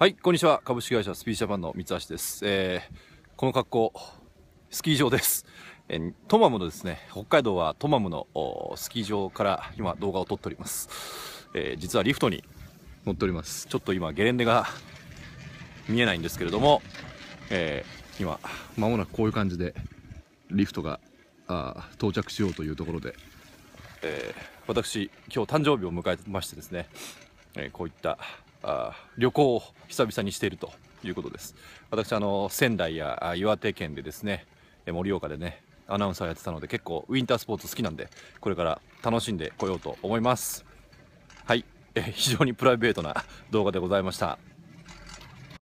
はい、こんにちは。株式会社スピーチャパンの三橋です。えー、この格好、スキー場です。えー、トマムのですね、北海道はトマムのスキー場から今動画を撮っております。えー、実はリフトに乗っております。ちょっと今ゲレンデが見えないんですけれども、えー、今、まもなくこういう感じでリフトがあ到着しようというところで、えー、私、今日誕生日を迎えましてですね、えこういったあ旅行を久々にしているということです私あの仙台や岩手県でですね盛岡でねアナウンサーやってたので結構ウィンタースポーツ好きなんでこれから楽しんでこようと思いますはい非常にプライベートな動画でございました